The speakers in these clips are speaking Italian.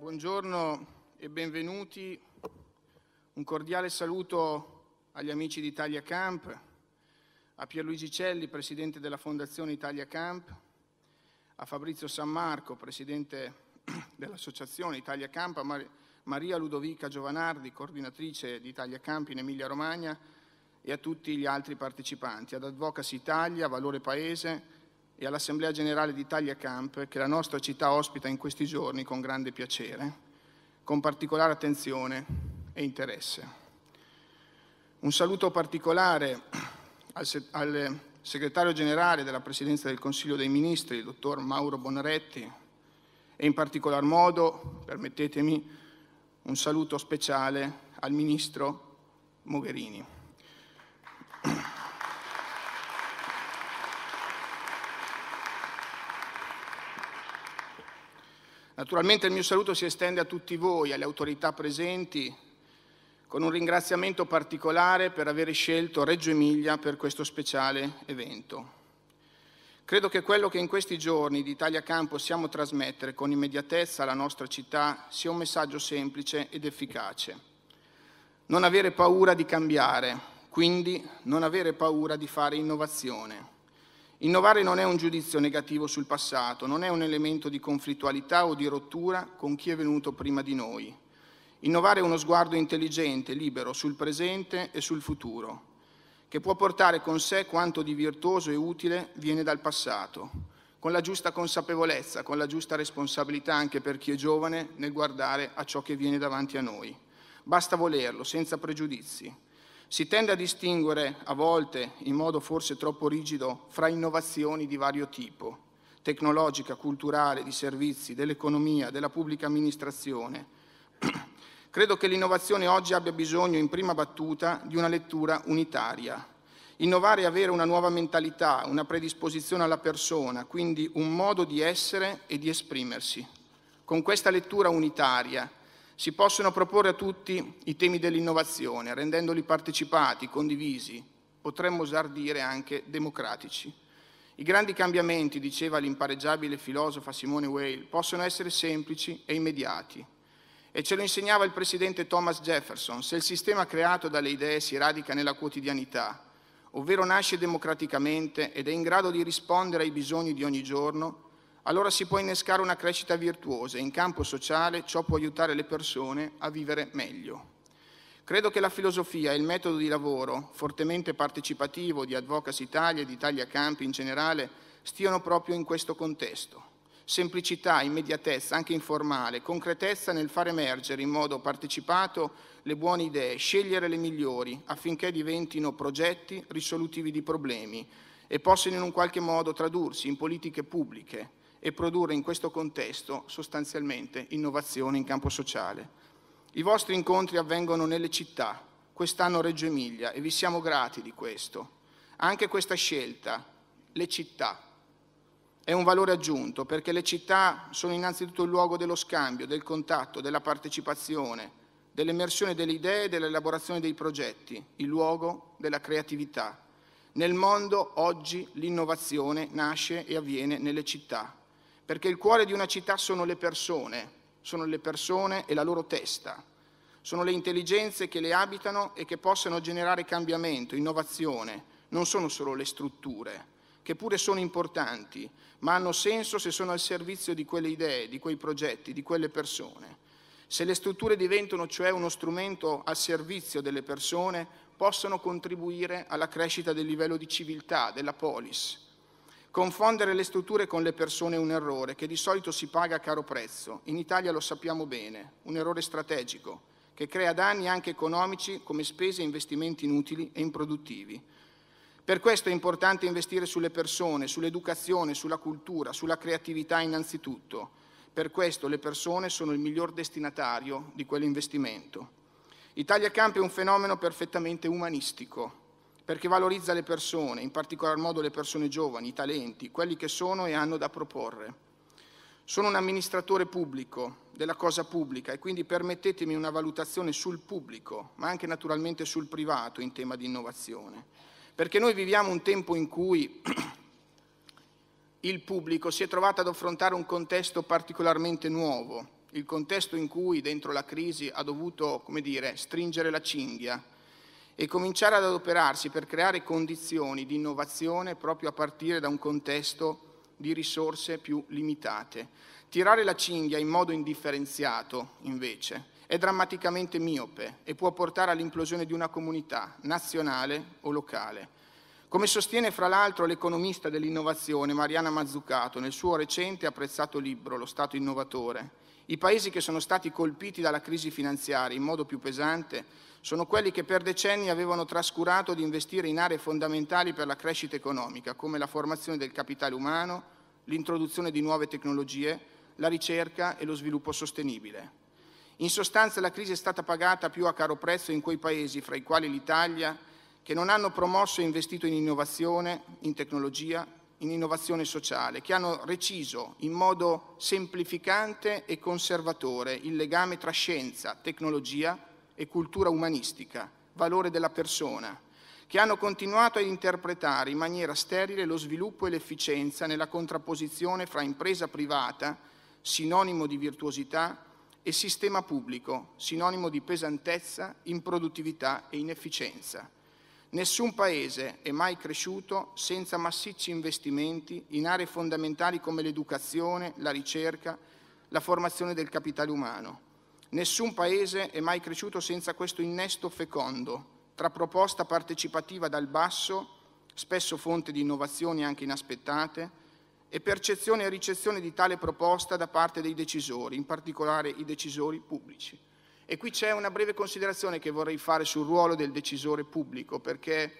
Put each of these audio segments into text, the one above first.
buongiorno e benvenuti. Un cordiale saluto agli amici di Italia Camp, a Pierluigi Celli, presidente della Fondazione Italia Camp, a Fabrizio San Marco, presidente dell'Associazione Italia Camp, a Mar Maria Ludovica Giovanardi, coordinatrice di Italia Camp in Emilia Romagna e a tutti gli altri partecipanti, ad Advocacy Italia, Valore Paese, e all'Assemblea Generale d'Italia Camp che la nostra città ospita in questi giorni con grande piacere, con particolare attenzione e interesse. Un saluto particolare al, se al segretario generale della Presidenza del Consiglio dei Ministri, il dottor Mauro Bonaretti, e in particolar modo, permettetemi, un saluto speciale al ministro Mogherini. Naturalmente il mio saluto si estende a tutti voi, alle autorità presenti, con un ringraziamento particolare per aver scelto Reggio Emilia per questo speciale evento. Credo che quello che in questi giorni di Italia Camp possiamo trasmettere con immediatezza alla nostra città sia un messaggio semplice ed efficace. Non avere paura di cambiare, quindi non avere paura di fare innovazione. Innovare non è un giudizio negativo sul passato, non è un elemento di conflittualità o di rottura con chi è venuto prima di noi. Innovare è uno sguardo intelligente, libero, sul presente e sul futuro, che può portare con sé quanto di virtuoso e utile viene dal passato, con la giusta consapevolezza, con la giusta responsabilità anche per chi è giovane nel guardare a ciò che viene davanti a noi. Basta volerlo, senza pregiudizi si tende a distinguere, a volte in modo forse troppo rigido, fra innovazioni di vario tipo, tecnologica, culturale, di servizi, dell'economia, della pubblica amministrazione. Credo che l'innovazione oggi abbia bisogno, in prima battuta, di una lettura unitaria. Innovare è avere una nuova mentalità, una predisposizione alla persona, quindi un modo di essere e di esprimersi. Con questa lettura unitaria, si possono proporre a tutti i temi dell'innovazione, rendendoli partecipati, condivisi, potremmo osar dire anche democratici. I grandi cambiamenti, diceva l'impareggiabile filosofa Simone Weil, possono essere semplici e immediati. E ce lo insegnava il presidente Thomas Jefferson, se il sistema creato dalle idee si radica nella quotidianità, ovvero nasce democraticamente ed è in grado di rispondere ai bisogni di ogni giorno, allora si può innescare una crescita virtuosa e in campo sociale ciò può aiutare le persone a vivere meglio. Credo che la filosofia e il metodo di lavoro fortemente partecipativo di Advocacy Italia e di Italia Campi in generale stiano proprio in questo contesto. Semplicità, immediatezza, anche informale, concretezza nel far emergere in modo partecipato le buone idee, scegliere le migliori affinché diventino progetti risolutivi di problemi e possano in un qualche modo tradursi in politiche pubbliche e produrre in questo contesto sostanzialmente innovazione in campo sociale. I vostri incontri avvengono nelle città, quest'anno Reggio Emilia, e vi siamo grati di questo. Anche questa scelta, le città, è un valore aggiunto perché le città sono innanzitutto il luogo dello scambio, del contatto, della partecipazione, dell'immersione delle idee e dell'elaborazione dei progetti, il luogo della creatività. Nel mondo oggi l'innovazione nasce e avviene nelle città perché il cuore di una città sono le persone, sono le persone e la loro testa, sono le intelligenze che le abitano e che possono generare cambiamento, innovazione, non sono solo le strutture, che pure sono importanti, ma hanno senso se sono al servizio di quelle idee, di quei progetti, di quelle persone. Se le strutture diventano cioè uno strumento al servizio delle persone, possono contribuire alla crescita del livello di civiltà, della polis, Confondere le strutture con le persone è un errore che di solito si paga a caro prezzo. In Italia lo sappiamo bene, un errore strategico che crea danni anche economici come spese e investimenti inutili e improduttivi. Per questo è importante investire sulle persone, sull'educazione, sulla cultura, sulla creatività innanzitutto. Per questo le persone sono il miglior destinatario di quell'investimento. Italia Camp è un fenomeno perfettamente umanistico, perché valorizza le persone, in particolar modo le persone giovani, i talenti, quelli che sono e hanno da proporre. Sono un amministratore pubblico della cosa pubblica e quindi permettetemi una valutazione sul pubblico, ma anche naturalmente sul privato in tema di innovazione, perché noi viviamo un tempo in cui il pubblico si è trovato ad affrontare un contesto particolarmente nuovo, il contesto in cui dentro la crisi ha dovuto, come dire, stringere la cinghia e cominciare ad adoperarsi per creare condizioni di innovazione proprio a partire da un contesto di risorse più limitate. Tirare la cinghia in modo indifferenziato, invece, è drammaticamente miope e può portare all'implosione di una comunità, nazionale o locale. Come sostiene fra l'altro l'economista dell'innovazione Mariana Mazzucato nel suo recente e apprezzato libro Lo Stato innovatore, i paesi che sono stati colpiti dalla crisi finanziaria in modo più pesante sono quelli che per decenni avevano trascurato di investire in aree fondamentali per la crescita economica, come la formazione del capitale umano, l'introduzione di nuove tecnologie, la ricerca e lo sviluppo sostenibile. In sostanza la crisi è stata pagata più a caro prezzo in quei paesi, fra i quali l'Italia, che non hanno promosso e investito in innovazione, in tecnologia, in innovazione sociale, che hanno reciso in modo semplificante e conservatore il legame tra scienza, tecnologia e cultura umanistica, valore della persona, che hanno continuato ad interpretare in maniera sterile lo sviluppo e l'efficienza nella contrapposizione fra impresa privata, sinonimo di virtuosità, e sistema pubblico, sinonimo di pesantezza, improduttività e inefficienza. Nessun Paese è mai cresciuto senza massicci investimenti in aree fondamentali come l'educazione, la ricerca, la formazione del capitale umano. Nessun paese è mai cresciuto senza questo innesto fecondo tra proposta partecipativa dal basso, spesso fonte di innovazioni anche inaspettate, e percezione e ricezione di tale proposta da parte dei decisori, in particolare i decisori pubblici. E qui c'è una breve considerazione che vorrei fare sul ruolo del decisore pubblico, perché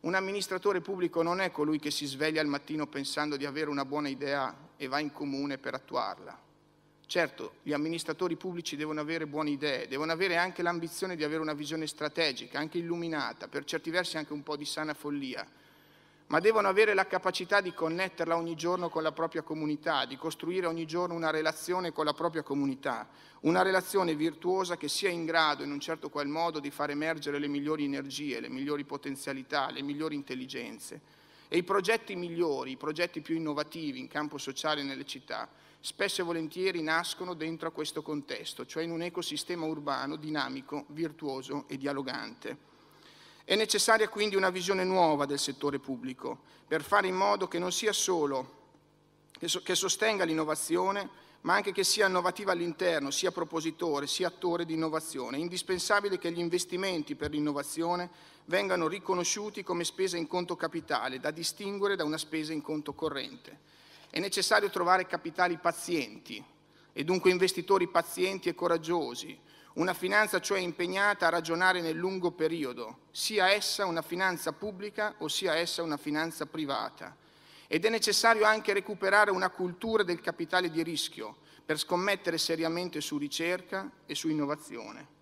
un amministratore pubblico non è colui che si sveglia al mattino pensando di avere una buona idea e va in comune per attuarla. Certo, gli amministratori pubblici devono avere buone idee, devono avere anche l'ambizione di avere una visione strategica, anche illuminata, per certi versi anche un po' di sana follia, ma devono avere la capacità di connetterla ogni giorno con la propria comunità, di costruire ogni giorno una relazione con la propria comunità, una relazione virtuosa che sia in grado in un certo qual modo di far emergere le migliori energie, le migliori potenzialità, le migliori intelligenze. E i progetti migliori, i progetti più innovativi in campo sociale nelle città, spesso e volentieri nascono dentro a questo contesto, cioè in un ecosistema urbano dinamico, virtuoso e dialogante. È necessaria quindi una visione nuova del settore pubblico per fare in modo che non sia solo che sostenga l'innovazione, ma anche che sia innovativa all'interno, sia propositore, sia attore di innovazione. È indispensabile che gli investimenti per l'innovazione vengano riconosciuti come spesa in conto capitale, da distinguere da una spesa in conto corrente. È necessario trovare capitali pazienti e dunque investitori pazienti e coraggiosi, una finanza cioè impegnata a ragionare nel lungo periodo, sia essa una finanza pubblica o sia essa una finanza privata. Ed è necessario anche recuperare una cultura del capitale di rischio per scommettere seriamente su ricerca e su innovazione.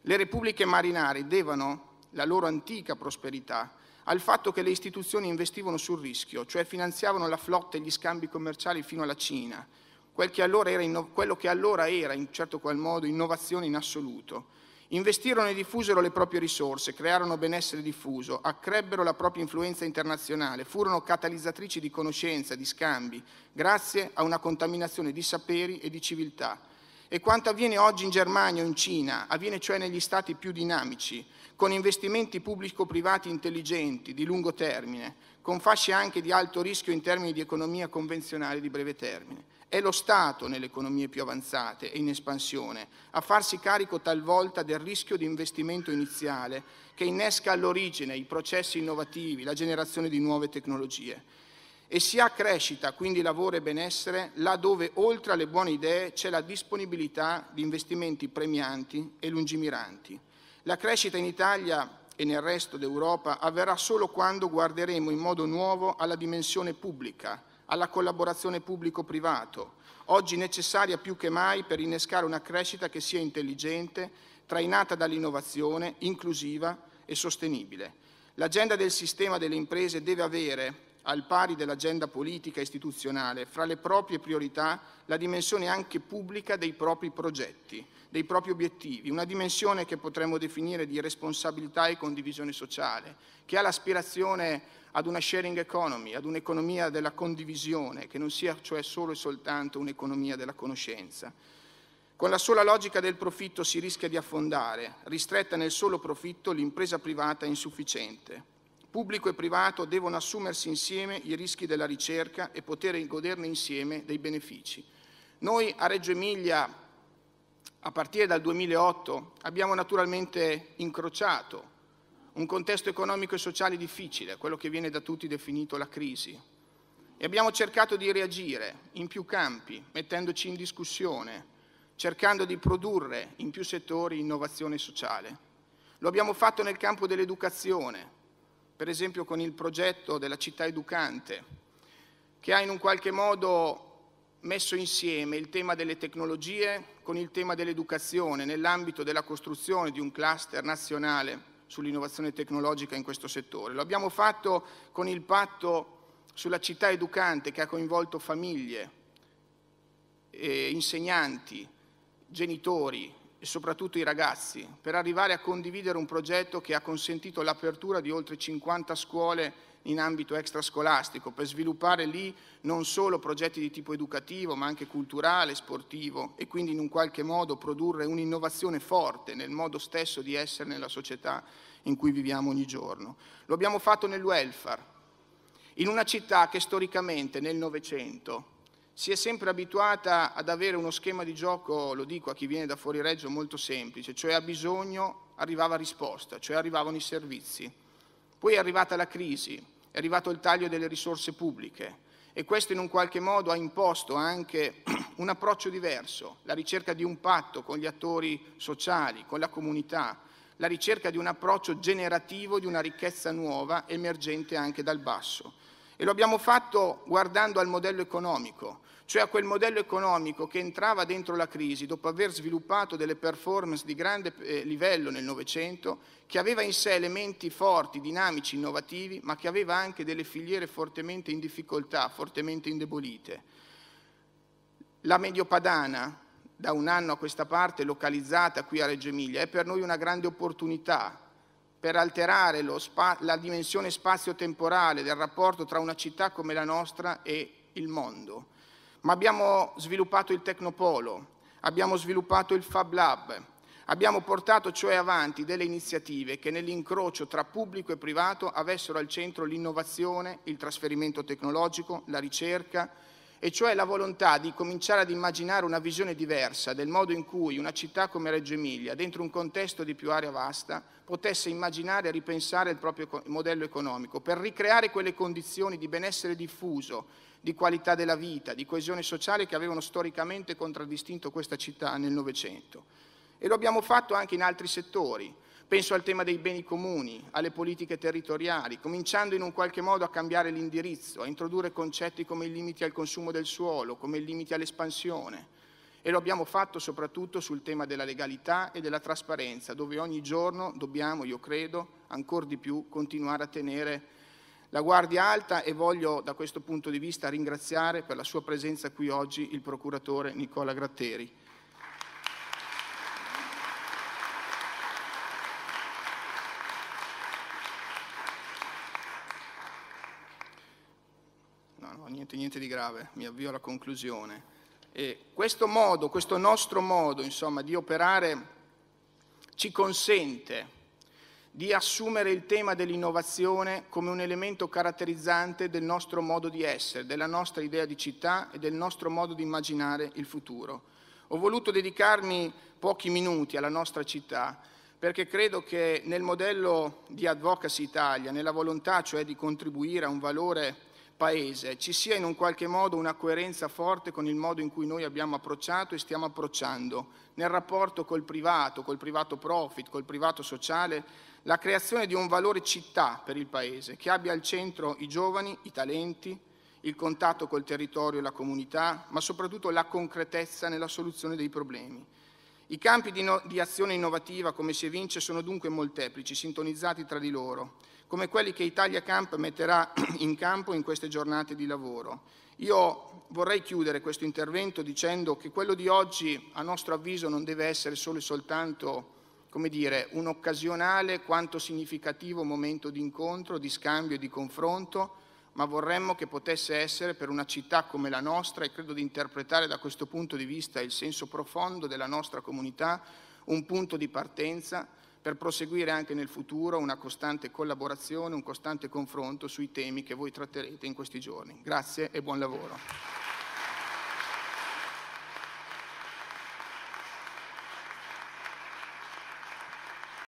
Le repubbliche marinari devono la loro antica prosperità al fatto che le istituzioni investivano sul rischio, cioè finanziavano la flotta e gli scambi commerciali fino alla Cina, quel che era, quello che allora era in certo qual modo innovazione in assoluto. Investirono e diffusero le proprie risorse, crearono benessere diffuso, accrebbero la propria influenza internazionale, furono catalizzatrici di conoscenza, di scambi, grazie a una contaminazione di saperi e di civiltà e quanto avviene oggi in Germania o in Cina, avviene cioè negli stati più dinamici, con investimenti pubblico-privati intelligenti, di lungo termine, con fasce anche di alto rischio in termini di economia convenzionale di breve termine. È lo Stato nelle economie più avanzate e in espansione a farsi carico talvolta del rischio di investimento iniziale che innesca all'origine i processi innovativi, la generazione di nuove tecnologie e si ha crescita, quindi lavoro e benessere, là dove oltre alle buone idee c'è la disponibilità di investimenti premianti e lungimiranti. La crescita in Italia e nel resto d'Europa avverrà solo quando guarderemo in modo nuovo alla dimensione pubblica, alla collaborazione pubblico-privato, oggi necessaria più che mai per innescare una crescita che sia intelligente, trainata dall'innovazione, inclusiva e sostenibile. L'agenda del sistema delle imprese deve avere al pari dell'agenda politica e istituzionale, fra le proprie priorità la dimensione anche pubblica dei propri progetti, dei propri obiettivi, una dimensione che potremmo definire di responsabilità e condivisione sociale, che ha l'aspirazione ad una sharing economy, ad un'economia della condivisione, che non sia cioè solo e soltanto un'economia della conoscenza. Con la sola logica del profitto si rischia di affondare, ristretta nel solo profitto l'impresa privata è insufficiente pubblico e privato devono assumersi insieme i rischi della ricerca e poter goderne insieme dei benefici. Noi a Reggio Emilia, a partire dal 2008, abbiamo naturalmente incrociato un contesto economico e sociale difficile, quello che viene da tutti definito la crisi. E abbiamo cercato di reagire in più campi, mettendoci in discussione, cercando di produrre in più settori innovazione sociale. Lo abbiamo fatto nel campo dell'educazione, per esempio con il progetto della città educante, che ha in un qualche modo messo insieme il tema delle tecnologie con il tema dell'educazione nell'ambito della costruzione di un cluster nazionale sull'innovazione tecnologica in questo settore. Lo abbiamo fatto con il patto sulla città educante che ha coinvolto famiglie, eh, insegnanti, genitori, e soprattutto i ragazzi per arrivare a condividere un progetto che ha consentito l'apertura di oltre 50 scuole in ambito extrascolastico per sviluppare lì non solo progetti di tipo educativo ma anche culturale, sportivo e quindi in un qualche modo produrre un'innovazione forte nel modo stesso di essere nella società in cui viviamo ogni giorno. Lo abbiamo fatto nel welfare, in una città che storicamente nel Novecento si è sempre abituata ad avere uno schema di gioco, lo dico a chi viene da fuori Reggio, molto semplice, cioè a bisogno arrivava risposta, cioè arrivavano i servizi. Poi è arrivata la crisi, è arrivato il taglio delle risorse pubbliche e questo in un qualche modo ha imposto anche un approccio diverso, la ricerca di un patto con gli attori sociali, con la comunità, la ricerca di un approccio generativo di una ricchezza nuova emergente anche dal basso. E lo abbiamo fatto guardando al modello economico, cioè a quel modello economico che entrava dentro la crisi dopo aver sviluppato delle performance di grande eh, livello nel Novecento, che aveva in sé elementi forti, dinamici, innovativi, ma che aveva anche delle filiere fortemente in difficoltà, fortemente indebolite. La Mediopadana, da un anno a questa parte localizzata qui a Reggio Emilia, è per noi una grande opportunità per alterare la dimensione spazio-temporale del rapporto tra una città come la nostra e il mondo ma abbiamo sviluppato il Tecnopolo, abbiamo sviluppato il Fab Lab, abbiamo portato cioè avanti delle iniziative che nell'incrocio tra pubblico e privato avessero al centro l'innovazione, il trasferimento tecnologico, la ricerca, e cioè la volontà di cominciare ad immaginare una visione diversa del modo in cui una città come Reggio Emilia, dentro un contesto di più area vasta, potesse immaginare e ripensare il proprio modello economico per ricreare quelle condizioni di benessere diffuso, di qualità della vita, di coesione sociale che avevano storicamente contraddistinto questa città nel Novecento. E lo abbiamo fatto anche in altri settori, Penso al tema dei beni comuni, alle politiche territoriali, cominciando in un qualche modo a cambiare l'indirizzo, a introdurre concetti come i limiti al consumo del suolo, come i limiti all'espansione. E lo abbiamo fatto soprattutto sul tema della legalità e della trasparenza, dove ogni giorno dobbiamo, io credo, ancora di più continuare a tenere la guardia alta e voglio da questo punto di vista ringraziare per la sua presenza qui oggi il procuratore Nicola Gratteri. assolutamente niente di grave, mi avvio alla conclusione. E questo modo, questo nostro modo insomma, di operare ci consente di assumere il tema dell'innovazione come un elemento caratterizzante del nostro modo di essere, della nostra idea di città e del nostro modo di immaginare il futuro. Ho voluto dedicarmi pochi minuti alla nostra città perché credo che nel modello di Advocacy Italia, nella volontà cioè di contribuire a un valore Paese, ci sia in un qualche modo una coerenza forte con il modo in cui noi abbiamo approcciato e stiamo approcciando nel rapporto col privato, col privato profit, col privato sociale, la creazione di un valore città per il Paese che abbia al centro i giovani, i talenti, il contatto col territorio e la comunità, ma soprattutto la concretezza nella soluzione dei problemi. I campi di, no, di, azione innovativa, come si evince, sono dunque molteplici, sintonizzati tra di loro, come quelli che Italia Camp metterà in campo in queste giornate di lavoro. Io vorrei chiudere questo intervento dicendo che quello di oggi, a nostro avviso, non deve essere solo e soltanto come dire, un occasionale quanto significativo momento di incontro, di scambio e di confronto, ma vorremmo che potesse essere per una città come la nostra, e credo di interpretare da questo punto di vista il senso profondo della nostra comunità, un punto di partenza per proseguire anche nel futuro una costante collaborazione, un costante confronto sui temi che voi tratterete in questi giorni. Grazie e buon lavoro.